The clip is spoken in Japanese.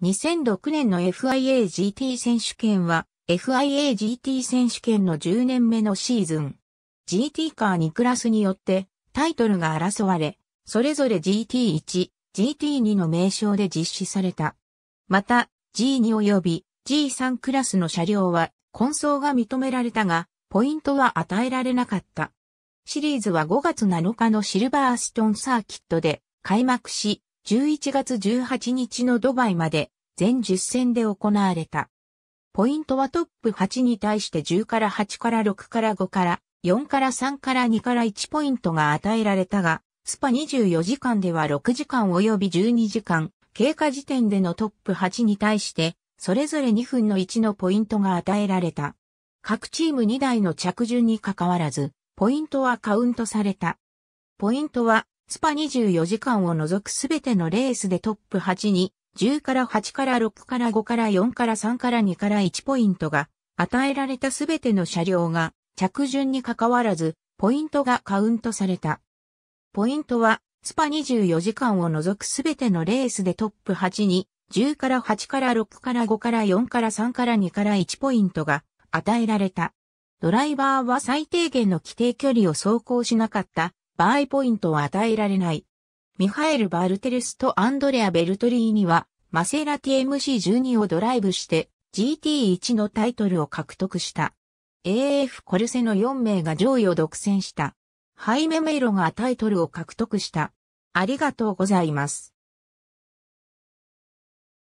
2006年の FIAGT 選手権は FIAGT 選手権の10年目のシーズン。GT カー2クラスによってタイトルが争われ、それぞれ GT1、GT2 の名称で実施された。また G2 及び G3 クラスの車両は混走が認められたが、ポイントは与えられなかった。シリーズは5月7日のシルバーストンサーキットで開幕し、11月18日のドバイまで全10戦で行われた。ポイントはトップ8に対して10から8から6から5から4から3から2から1ポイントが与えられたが、スパ24時間では6時間及び12時間、経過時点でのトップ8に対して、それぞれ2分の1のポイントが与えられた。各チーム2台の着順に関わらず、ポイントはカウントされた。ポイントはスパ24時間を除くすべてのレースでトップ8に、10から8から6から5から4から3から2から1ポイントが、与えられたすべての車両が、着順に関わらず、ポイントがカウントされた。ポイントは、スパ24時間を除くすべてのレースでトップ8に、10から8から6から5から4から3から2から1ポイントが与えられた。ドライバーは最低限の規定距離を走行しなかったバ合イポイントは与えられない。ミハエル・バルテルスとアンドレア・ベルトリーニは、マセラティ MC12 をドライブして GT1 のタイトルを獲得した。AF コルセの4名が上位を独占した。ハイメメイロがタイトルを獲得した。ありがとうございます。